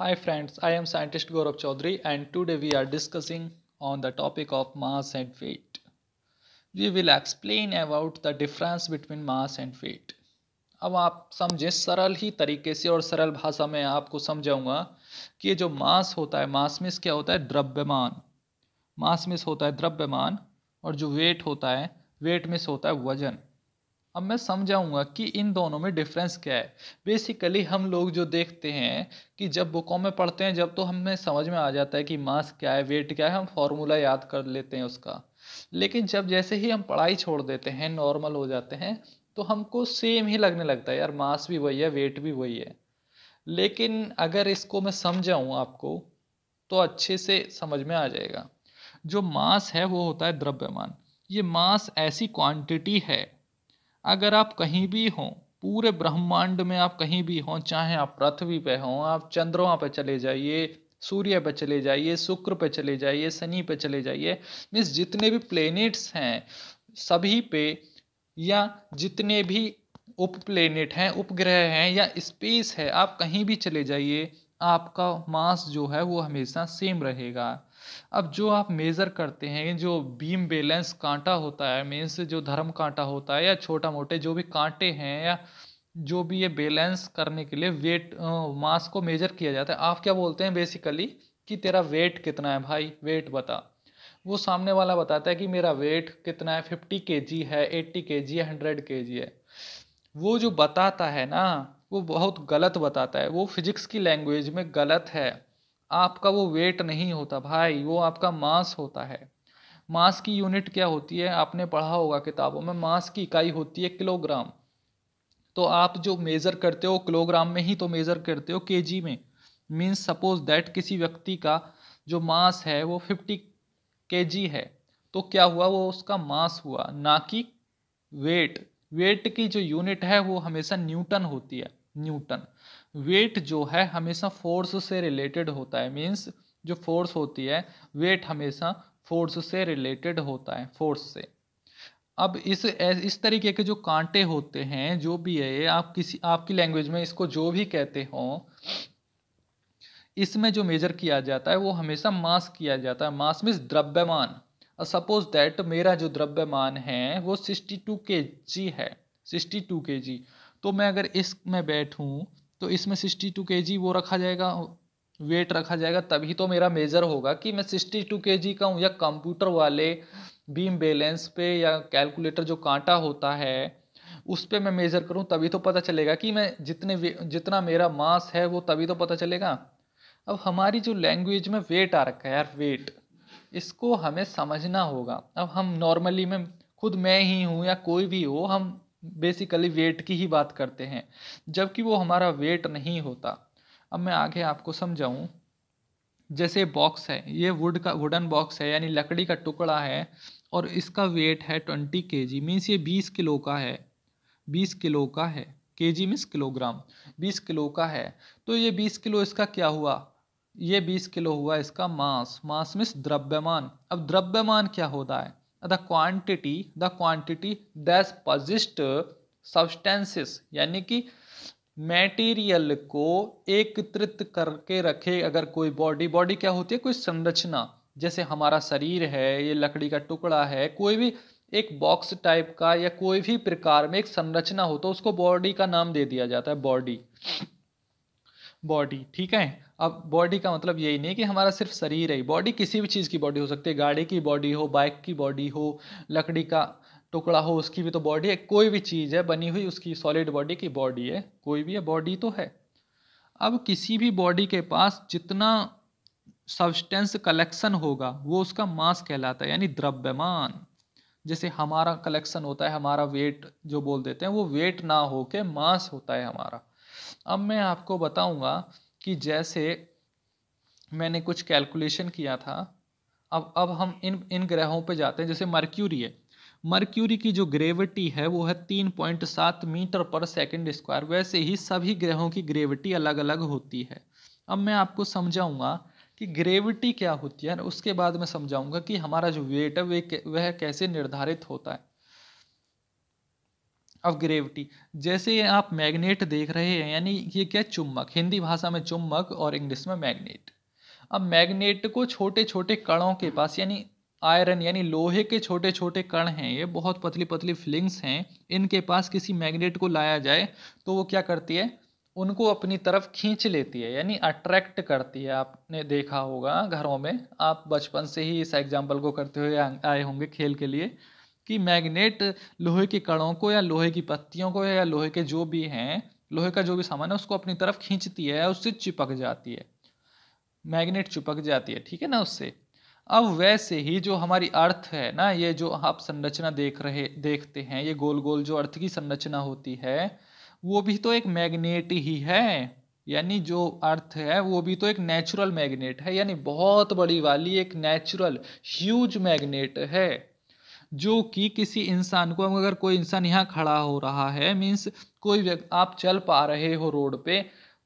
Hi friends, I am scientist Gaurav Chaudhary and today we are discussing on the topic of mass and weight. We will explain about the difference between mass and weight. अब आप समझे सरल ही तरीके से और सरल भाषा में आपको समझाऊंगा कि ये जो मास होता है मास मिस क्या होता है द्रव्यमान मास मिस होता है द्रव्यमान और जो वेट होता है वेट मिस होता है वजन अब मैं समझाऊंगा कि इन दोनों में डिफरेंस क्या है बेसिकली हम लोग जो देखते हैं कि जब बुकों में पढ़ते हैं जब तो हमें समझ में आ जाता है कि मास क्या है वेट क्या है हम फॉर्मूला याद कर लेते हैं उसका लेकिन जब जैसे ही हम पढ़ाई छोड़ देते हैं नॉर्मल हो जाते हैं तो हमको सेम ही लगने लगता है यार मास भी वही है वेट भी वही है लेकिन अगर इसको मैं समझाऊँ आपको तो अच्छे से समझ में आ जाएगा जो मास है वो होता है द्रव्यमान ये मास ऐसी क्वांटिटी है अगर आप कहीं भी हों पूरे ब्रह्मांड में आप कहीं भी हों चाहे आप पृथ्वी पे हों आप चंद्रमा पे चले जाइए सूर्य पे चले जाइए शुक्र पे चले जाइए शनि पे चले जाइए मीन्स जितने भी प्लेनेट्स हैं सभी पे या जितने भी उप प्लेनेट हैं उपग्रह हैं या स्पेस है आप कहीं भी चले जाइए आपका मास जो है वो हमेशा सेम रहेगा अब जो आप मेज़र करते हैं जो बीम बैलेंस कांटा होता है मीन्स जो धर्म कांटा होता है या छोटा मोटे जो भी कांटे हैं या जो भी ये बैलेंस करने के लिए वेट मास को मेजर किया जाता है आप क्या बोलते हैं बेसिकली कि तेरा वेट कितना है भाई वेट बता वो सामने वाला बताता है कि मेरा वेट कितना है फिफ्टी के जी है एट्टी के जी है हंड्रेड के जी है वो जो बताता है ना वो बहुत गलत बताता है वो फिजिक्स की लैंग्वेज में गलत है आपका वो वेट नहीं होता भाई वो आपका मास होता है मास की यूनिट क्या होती है आपने पढ़ा होगा किताबों में मास की इकाई होती है किलोग्राम तो आप जो मेज़र करते हो किलोग्राम में ही तो मेज़र करते हो के में मीन्स सपोज दैट किसी व्यक्ति का जो मास है वो फिफ्टी के है तो क्या हुआ वो उसका मास हुआ ना कि वेट वेट की जो यूनिट है वो हमेशा न्यूटन होती है न्यूटन वेट जो है हमेशा फोर्स से रिलेटेड होता है मीन्स जो फोर्स होती है वेट हमेशा फोर्स से रिलेटेड होता है फोर्स से अब इस इस तरीके के जो कांटे होते हैं जो भी है आप किसी आपकी लैंग्वेज में इसको जो भी कहते हो इसमें जो मेजर किया जाता है वो हमेशा मास किया जाता है मास मीन्स द्रव्यमान सपोज दैट मेरा जो द्रव्यमान है वो सिक्सटी टू के जी है सिक्सटी टू के जी तो मैं अगर इसमें बैठूँ तो इसमें सिक्सटी टू के जी वो रखा जाएगा वेट रखा जाएगा तभी तो मेरा मेज़र होगा कि मैं सिक्सटी टू के जी का हूँ या कंप्यूटर वाले बीम बैलेंस पे या कैलकुलेटर जो कांटा होता है उस पर मैं मेज़र करूँ तभी तो पता चलेगा कि मैं जितने जितना मेरा मास है वो तभी तो पता चलेगा अब हमारी जो लैंग्वेज में वेट आ रखा है यार वेट इसको हमें समझना होगा अब हम नॉर्मली में खुद मैं ही हूँ या कोई भी हो हम बेसिकली वेट की ही बात करते हैं जबकि वो हमारा वेट नहीं होता अब मैं आगे आपको समझाऊँ जैसे बॉक्स है ये वुड का वुडन बॉक्स है यानी लकड़ी का टुकड़ा है और इसका वेट है ट्वेंटी के जी मीन्स ये बीस किलो का है बीस किलो का है के जी मीन्स किलोग्राम बीस किलो का है तो ये बीस किलो इसका क्या हुआ ये बीस किलो हुआ इसका मांस मांस मीन्स द्रव्यमान अब द्रव्यमान क्या होता है the quantity the quantity that's possessed substances यानी कि मटेरियल को एकत्रित करके रखे अगर कोई बॉडी बॉडी क्या होती है कोई संरचना जैसे हमारा शरीर है ये लकड़ी का टुकड़ा है कोई भी एक बॉक्स टाइप का या कोई भी प्रकार में एक संरचना हो तो उसको बॉडी का नाम दे दिया जाता है बॉडी बॉडी ठीक है अब बॉडी का मतलब यही नहीं कि हमारा सिर्फ शरीर है बॉडी किसी भी चीज़ की बॉडी हो सकती है गाड़ी की बॉडी हो बाइक की बॉडी हो लकड़ी का टुकड़ा हो उसकी भी तो बॉडी है कोई भी चीज़ है बनी हुई उसकी सॉलिड बॉडी की बॉडी है कोई भी है बॉडी तो है अब किसी भी बॉडी के पास जितना सब्सटेंस कलेक्शन होगा वो उसका मास कहलाता है यानी द्रव्यमान जैसे हमारा कलेक्शन होता है हमारा वेट जो बोल देते हैं वो वेट ना हो के मास होता है हमारा अब मैं आपको बताऊंगा कि जैसे मैंने कुछ कैलकुलेशन किया था अब अब हम इन इन ग्रहों पे जाते हैं जैसे मर्क्यूरी है मर्क्यूरी की जो ग्रेविटी है वो है तीन पॉइंट सात मीटर पर सेकंड स्क्वायर वैसे ही सभी ग्रहों की ग्रेविटी अलग अलग होती है अब मैं आपको समझाऊंगा कि ग्रेविटी क्या होती है उसके बाद मैं समझाऊंगा कि हमारा जो वेट है वह कैसे निर्धारित होता है ऑफ ग्रेविटी जैसे आप मैग्नेट देख रहे हैं यानी ये क्या चुम्बक हिंदी भाषा में चुम्बक और इंग्लिश में मैग्नेट अब मैग्नेट को छोटे छोटे कणों के पास यानी आयरन यानी लोहे के छोटे छोटे कण हैं ये बहुत पतली पतली फिलिंग्स हैं इनके पास किसी मैग्नेट को लाया जाए तो वो क्या करती है उनको अपनी तरफ खींच लेती है यानी अट्रैक्ट करती है आपने देखा होगा घरों में आप बचपन से ही इस एग्जाम्पल को करते हुए आए होंगे खेल के लिए कि मैग्नेट लोहे के कणों को या लोहे की पत्तियों को या लोहे के जो भी हैं लोहे का जो भी सामान है उसको अपनी तरफ खींचती है उससे चिपक जाती है मैग्नेट चिपक जाती है ठीक है ना उससे अब वैसे ही जो हमारी अर्थ है ना ये जो आप संरचना देख रहे देखते हैं ये गोल गोल जो अर्थ की संरचना होती है वो भी तो एक मैग्नेट ही है यानी जो अर्थ है वो भी तो एक नेचुरल मैग्नेट है यानी बहुत बड़ी वाली एक नेचुरल ह्यूज मैग्नेट है जो कि किसी इंसान को अगर कोई इंसान यहाँ खड़ा हो रहा है मीन्स कोई व्यक्ति आप चल पा रहे हो रोड पे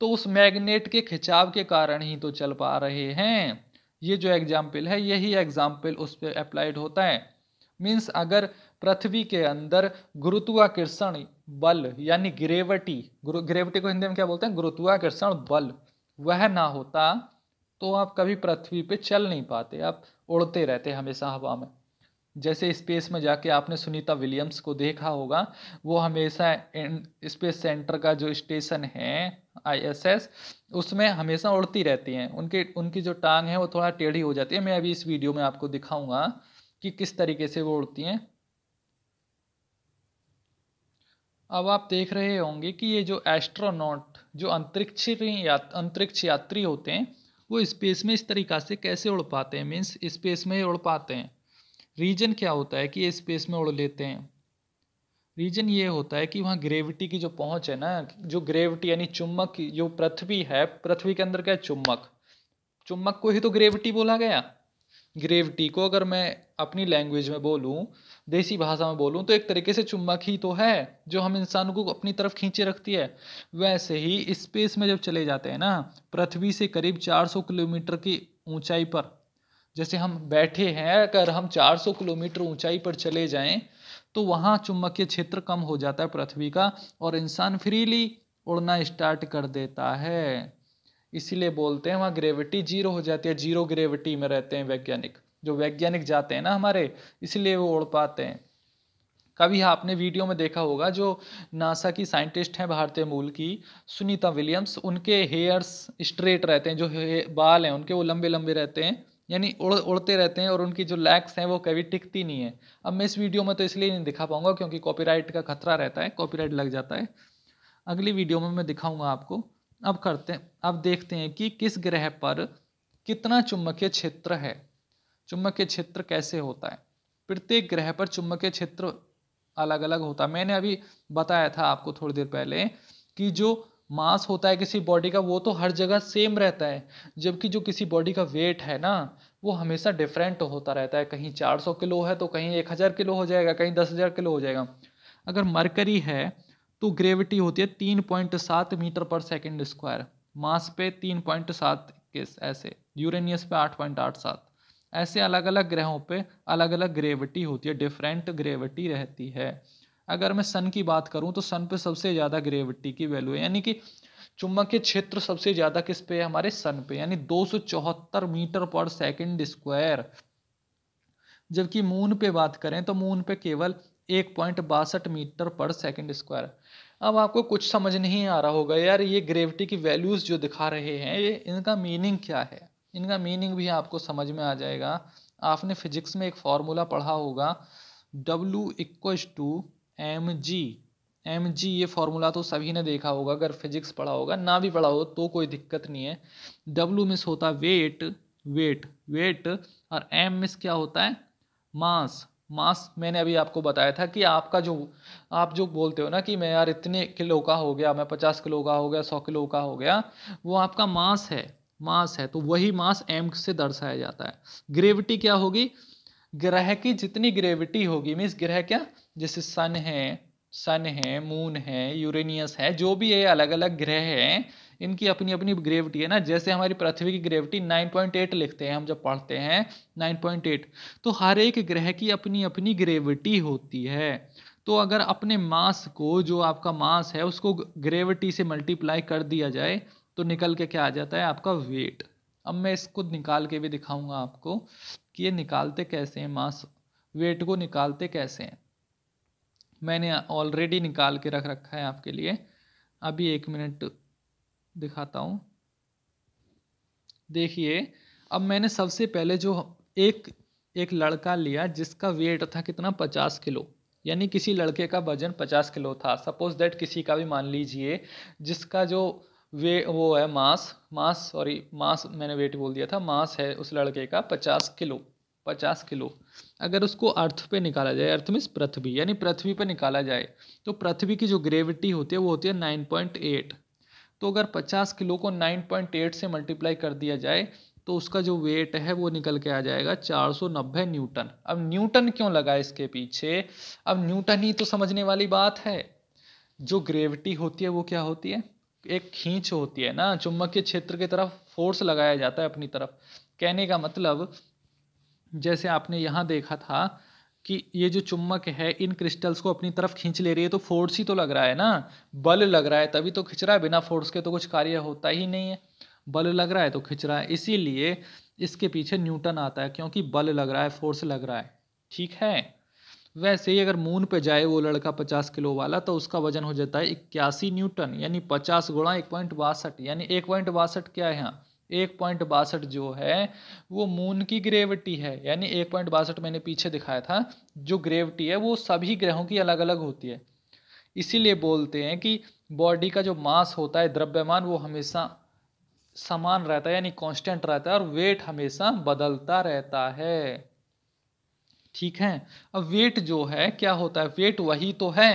तो उस मैग्नेट के खिंचाव के कारण ही तो चल पा रहे हैं ये जो एग्जाम्पल है यही एग्जाम्पल उस पर अप्लाइड होता है मीन्स अगर पृथ्वी के अंदर गुरुत्वाकर्षण बल यानी ग्रेविटी ग्रेविटी को हिंदी में क्या बोलते हैं गुरुत्वाकर्षण बल वह ना होता तो आप कभी पृथ्वी पे चल नहीं पाते आप उड़ते रहते हमेशा हवा में जैसे स्पेस में जाके आपने सुनीता विलियम्स को देखा होगा वो हमेशा स्पेस सेंटर का जो स्टेशन है आईएसएस उसमें हमेशा उड़ती रहती हैं उनके उनकी जो टांग है वो थोड़ा टेढ़ी हो जाती है मैं अभी इस वीडियो में आपको दिखाऊंगा कि किस तरीके से वो उड़ती हैं अब आप देख रहे होंगे कि ये जो एस्ट्रोनॉट जो अंतरिक्ष अंतरिक्ष यात्री होते हैं वो स्पेस में इस तरीका से कैसे उड़ पाते हैं मीन्स स्पेस में उड़ पाते हैं रीजन क्या होता है कि ये स्पेस में उड़ लेते हैं रीजन ये होता है कि वहाँ ग्रेविटी की जो पहुँच है ना जो ग्रेविटी यानी चुम्बक की जो पृथ्वी है पृथ्वी के अंदर क्या है चुम्बक चुम्बक को ही तो ग्रेविटी बोला गया ग्रेविटी को अगर मैं अपनी लैंग्वेज में बोलूँ देसी भाषा में बोलूँ तो एक तरीके से चुम्बक ही तो है जो हम इंसान को अपनी तरफ खींचे रखती है वैसे ही स्पेस में जब चले जाते हैं ना पृथ्वी से करीब 400 किलोमीटर की ऊंचाई पर जैसे हम बैठे हैं अगर हम 400 किलोमीटर ऊंचाई पर चले जाएं तो वहाँ चुंबकीय क्षेत्र कम हो जाता है पृथ्वी का और इंसान फ्रीली उड़ना स्टार्ट कर देता है इसीलिए बोलते हैं वहाँ ग्रेविटी जीरो हो जाती है जीरो ग्रेविटी में रहते हैं वैज्ञानिक जो वैज्ञानिक जाते हैं ना हमारे इसलिए वो उड़ पाते हैं कभी आपने वीडियो में देखा होगा जो नासा की साइंटिस्ट हैं भारतीय मूल की सुनीता विलियम्स उनके हेयर्स स्ट्रेट रहते हैं जो बाल हैं उनके वो लंबे लंबे रहते हैं यानी उड़ उड़ते रहते हैं और उनकी जो लैक्स हैं वो कभी टिकती नहीं है अब मैं इस वीडियो में तो इसलिए नहीं दिखा पाऊंगा क्योंकि कॉपीराइट का खतरा रहता है कॉपीराइट लग जाता है अगली वीडियो में मैं दिखाऊंगा आपको अब करते हैं अब देखते हैं कि किस ग्रह पर कितना चुम्बकीय क्षेत्र है चुम्बकीय क्षेत्र कैसे होता है प्रत्येक ग्रह पर चुम्बकीय क्षेत्र अलग अलग होता है मैंने अभी बताया था आपको थोड़ी देर पहले कि जो मास होता है किसी बॉडी का वो तो हर जगह सेम रहता है जबकि जो किसी बॉडी का वेट है ना वो हमेशा डिफरेंट होता रहता है कहीं 400 किलो है तो कहीं 1000 किलो हो जाएगा कहीं 10000 किलो हो जाएगा अगर मरकरी है तो ग्रेविटी होती है तीन पॉइंट सात मीटर पर सेकेंड स्क्वायर मास पे तीन पॉइंट सात ऐसे यूरेनियस पे आठ पॉइंट आठ सात ऐसे अलग अलग ग्रहों पे अलग अलग ग्रेविटी होती है डिफरेंट ग्रेविटी रहती है अगर मैं सन की बात करूँ तो सन पे सबसे ज़्यादा ग्रेविटी की वैल्यू है यानी कि चुम्बक के क्षेत्र सबसे ज़्यादा किस पे है हमारे सन पे यानी दो मीटर पर सेकेंड स्क्वायर जबकि मून पे बात करें तो मून पे केवल एक पॉइंट बासठ मीटर पर सेकेंड स्क्वायर अब आपको कुछ समझ नहीं आ रहा होगा यार ये ग्रेविटी की वैल्यूज़ जो दिखा रहे हैं ये इनका मीनिंग क्या है इनका मीनिंग भी आपको समझ में आ जाएगा आपने फिजिक्स में एक फॉर्मूला पढ़ा होगा W equal to M G M G ये फॉर्मूला तो सभी ने देखा होगा अगर फिजिक्स पढ़ा होगा ना भी पढ़ा हो तो कोई दिक्कत नहीं है डब्ल्यू मिस होता वेट वेट वेट और एम मिस क्या होता है मास मास मैंने अभी आपको बताया था कि आपका जो आप जो बोलते हो ना कि मैं यार इतने किलो का हो गया मैं पचास किलो का हो गया सौ किलो का हो गया वो आपका मास है मास है तो वही मास एम से दर्शाया जाता है ग्रेविटी क्या होगी ग्रह की जितनी ग्रेविटी होगी मीन्स ग्रह क्या जैसे सन है सन है मून है यूरेनियस है जो भी ये अलग अलग ग्रह हैं इनकी अपनी अपनी ग्रेविटी है ना जैसे हमारी पृथ्वी की ग्रेविटी 9.8 लिखते हैं हम जब पढ़ते हैं 9.8 तो हर एक ग्रह की अपनी अपनी ग्रेविटी होती है तो अगर अपने मास को जो आपका मास है उसको ग्रेविटी से मल्टीप्लाई कर दिया जाए तो निकल के क्या आ जाता है आपका वेट अब मैं इसको निकाल के भी दिखाऊंगा आपको कि ये निकालते कैसे हैं मास वेट को निकालते कैसे हैं मैंने ऑलरेडी निकाल के रख रखा है आपके लिए अभी एक मिनट दिखाता हूँ देखिए अब मैंने सबसे पहले जो एक एक लड़का लिया जिसका वेट था कितना पचास किलो यानी किसी लड़के का वजन पचास किलो था सपोज दैट किसी का भी मान लीजिए जिसका जो वे वो है मास मास सॉरी मास मैंने वेट बोल दिया था मास है उस लड़के का पचास किलो पचास किलो अगर उसको अर्थ पे निकाला जाए अर्थ मीन्स पृथ्वी यानी पृथ्वी पे निकाला जाए तो पृथ्वी की जो ग्रेविटी होती है वो होती है नाइन पॉइंट एट तो अगर पचास किलो को नाइन पॉइंट एट से मल्टीप्लाई कर दिया जाए तो उसका जो वेट है वो निकल के आ जाएगा चार सौ नब्बे न्यूटन अब न्यूटन क्यों लगा इसके पीछे अब न्यूटन ही तो समझने वाली बात है जो ग्रेविटी होती है वो क्या होती है एक खींच होती है ना चुम्बकीय क्षेत्र की तरफ फोर्स लगाया जाता है अपनी तरफ कहने का मतलब जैसे आपने यहाँ देखा था कि ये जो चुम्बक है इन क्रिस्टल्स को अपनी तरफ खींच ले रही है तो फोर्स ही तो लग रहा है ना बल लग रहा है तभी तो खिंच रहा है बिना फोर्स के तो कुछ कार्य होता ही नहीं है बल लग रहा है तो खिंच रहा है इसीलिए इसके पीछे न्यूटन आता है क्योंकि बल लग रहा है फोर्स लग रहा है ठीक है वैसे ही अगर मून पे जाए वो लड़का पचास किलो वाला तो उसका वजन हो जाता है इक्यासी न्यूटन यानी पचास गुणा एक पॉइंट बासठ यानी एक पॉइंट बासठ क्या है यहाँ एक पॉइंट बासठ जो है वो मून की ग्रेविटी है यानी एक पॉइंट बासठ मैंने पीछे दिखाया था जो ग्रेविटी है वो सभी ग्रहों की अलग अलग होती है इसीलिए बोलते हैं कि बॉडी का जो मास होता है द्रव्यमान वो हमेशा समान रहता है यानी कांस्टेंट रहता है और वेट हमेशा बदलता रहता है ठीक है अब वेट जो है क्या होता है वेट वही तो है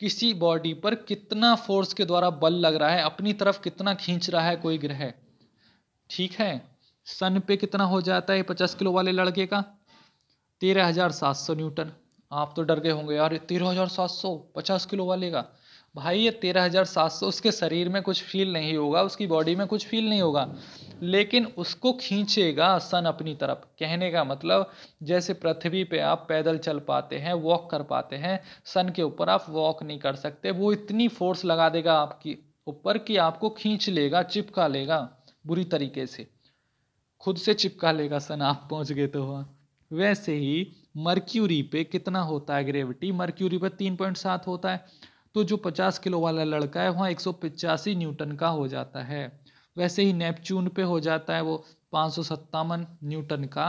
किसी बॉडी पर कितना फोर्स के द्वारा बल लग रहा है अपनी तरफ कितना खींच रहा है कोई ग्रह ठीक है सन पे कितना हो जाता है पचास किलो वाले लड़के का तेरह हज़ार सात सौ न्यूटन आप तो डर गए होंगे यार तेरह हज़ार सात सौ पचास किलो वाले का भाई ये तेरह हज़ार सात सौ उसके शरीर में कुछ फील नहीं होगा उसकी बॉडी में कुछ फील नहीं होगा लेकिन उसको खींचेगा सन अपनी तरफ कहने का मतलब जैसे पृथ्वी पे आप पैदल चल पाते हैं वॉक कर पाते हैं सन के ऊपर आप वॉक नहीं कर सकते वो इतनी फोर्स लगा देगा आपकी ऊपर कि आपको खींच लेगा चिपका लेगा बुरी तरीके से खुद से चिपका लेगा सन आप पहुंच गए तो वहाँ वैसे ही मर्क्यूरी पे कितना होता है ग्रेविटी मर्क्यूरी पे तीन पॉइंट सात होता है तो जो पचास किलो वाला लड़का है वहाँ एक सौ पचासी न्यूटन का हो जाता है वैसे ही नेपच्यून पे हो जाता है वो पाँच सौ सत्तावन न्यूटन का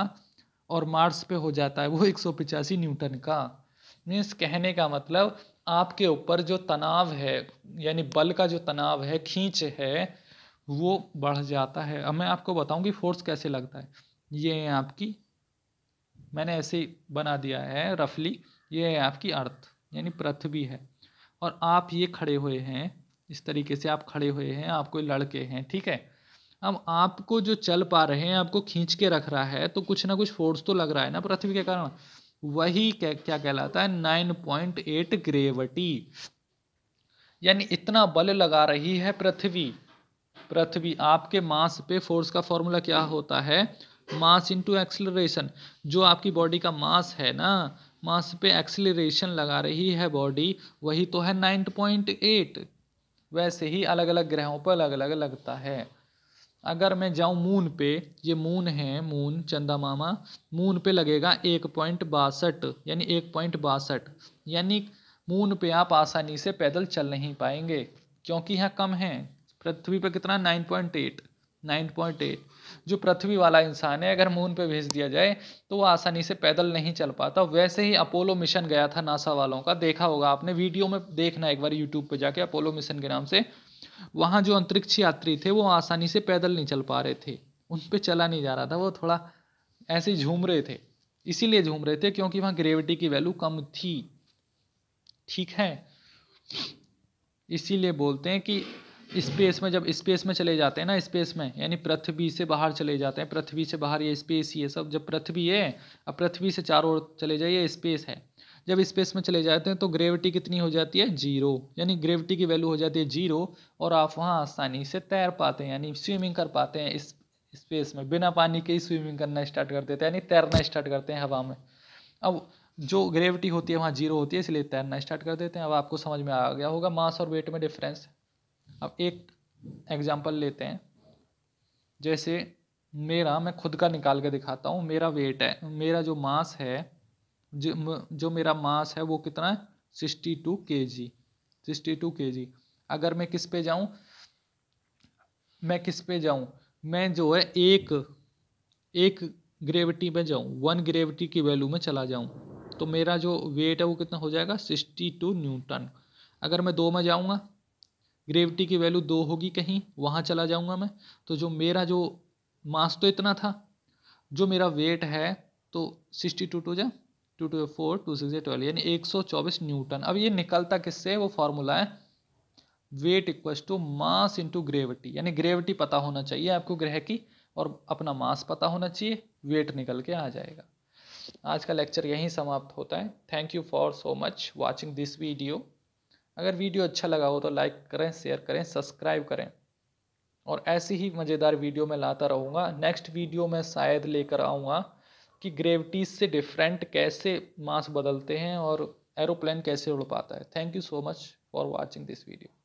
और मार्स पे हो जाता है वो एक सौ पचासी न्यूटन का मीन्स कहने का मतलब आपके ऊपर जो तनाव है यानी बल का जो तनाव है खींच है वो बढ़ जाता है अब मैं आपको बताऊं कि फोर्स कैसे लगता है ये है आपकी मैंने ऐसे बना दिया है रफली ये है आपकी अर्थ यानी पृथ्वी है और आप ये खड़े हुए हैं इस तरीके से आप खड़े हुए हैं आप कोई लड़के हैं ठीक है अब आपको जो चल पा रहे हैं आपको खींच के रख रहा है तो कुछ ना कुछ फोर्स तो लग रहा है ना पृथ्वी के कारण वही क्या क्या कहलाता है नाइन पॉइंट एट ग्रेविटी यानी इतना बल लगा रही है पृथ्वी पृथ्वी आपके मास पे फोर्स का फॉर्मूला क्या होता है मास इंटू एक्सलरेशन जो आपकी बॉडी का मास है ना मास पे एक्सलरेशन लगा रही है बॉडी वही तो है नाइन पॉइंट एट वैसे ही अलग अलग ग्रहों पर अलग अलग लगता है अगर मैं जाऊं मून पे ये मून है मून चंदा मामा मून पे लगेगा एक पॉइंट बासठ यानी एक पॉइंट बासठ यानी मून पे आप आसानी से पैदल चल नहीं पाएंगे क्योंकि यहाँ कम है पृथ्वी पर कितना nine point eight nine point eight जो पृथ्वी वाला इंसान है अगर मून पे भेज दिया जाए तो वो आसानी से पैदल नहीं चल पाता वैसे ही अपोलो मिशन गया था नासा वालों का देखा होगा आपने वीडियो में देखना एक बार यूट्यूब पर जाके अपोलो मिशन के नाम से वहाँ जो अंतरिक्ष यात्री थे वो आसानी से पैदल नहीं चल पा रहे थे उन पर चला नहीं जा रहा था वो थोड़ा ऐसे झूम रहे थे इसीलिए झूम रहे थे क्योंकि वहाँ ग्रेविटी की वैल्यू कम थी ठीक है इसीलिए बोलते हैं कि स्पेस में जब स्पेस में चले जाते हैं ना स्पेस में यानी पृथ्वी से बाहर चले जाते हैं पृथ्वी से बाहर ये स्पेस ही है सब जब पृथ्वी है अब पृथ्वी से चारों ओर चले जाइए स्पेस है जब स्पेस में चले जाते हैं तो ग्रेविटी कितनी हो जाती है जीरो यानी ग्रेविटी की वैल्यू हो जाती है जीरो और आप वहाँ आसानी से तैर पाते हैं यानी स्विमिंग कर पाते हैं इस स्पेस में बिना पानी के ही स्विमिंग करना स्टार्ट कर देते हैं यानी तैरना स्टार्ट करते हैं हवा में अब जो ग्रेविटी होती है वहाँ जीरो होती है इसलिए तैरना स्टार्ट कर देते हैं अब आपको समझ में आ गया होगा मास और वेट में डिफरेंस अब एक एग्जांपल लेते हैं जैसे मेरा मैं खुद का निकाल के दिखाता हूँ मेरा वेट है मेरा जो मास है जो जो मेरा मास है वो कितना है सिक्सटी टू के जी सिक्सटी टू के जी अगर मैं किस पे जाऊँ मैं किस पे जाऊँ मैं जो है एक एक ग्रेविटी में जाऊँ वन ग्रेविटी की वैल्यू में चला जाऊँ तो मेरा जो वेट है वो कितना हो जाएगा सिक्सटी टू न्यूटन अगर मैं दो में जाऊँगा ग्रेविटी की वैल्यू दो होगी कहीं वहाँ चला जाऊँगा मैं तो जो मेरा जो मास तो इतना था जो मेरा वेट है तो सिक्सटी टू टू जा two two four two six twelve यानी एक सौ चौबीस न्यूटन अब ये निकलता किससे वो फार्मूला है weight equals to mass into gravity यानी ग्रेविटी पता होना चाहिए आपको ग्रह की और अपना मास पता होना चाहिए वेट निकल के आ जाएगा आज का लेक्चर यहीं समाप्त होता है thank you for so much watching this video अगर वीडियो अच्छा लगा हो तो लाइक करें शेयर करें सब्सक्राइब करें और ऐसी ही मज़ेदार वीडियो मैं लाता रहूँगा नेक्स्ट वीडियो मैं शायद लेकर आऊँगा कि ग्रेविटी से डिफरेंट कैसे मास बदलते हैं और एरोप्लेन कैसे उड़ पाता है thank you so much for watching this video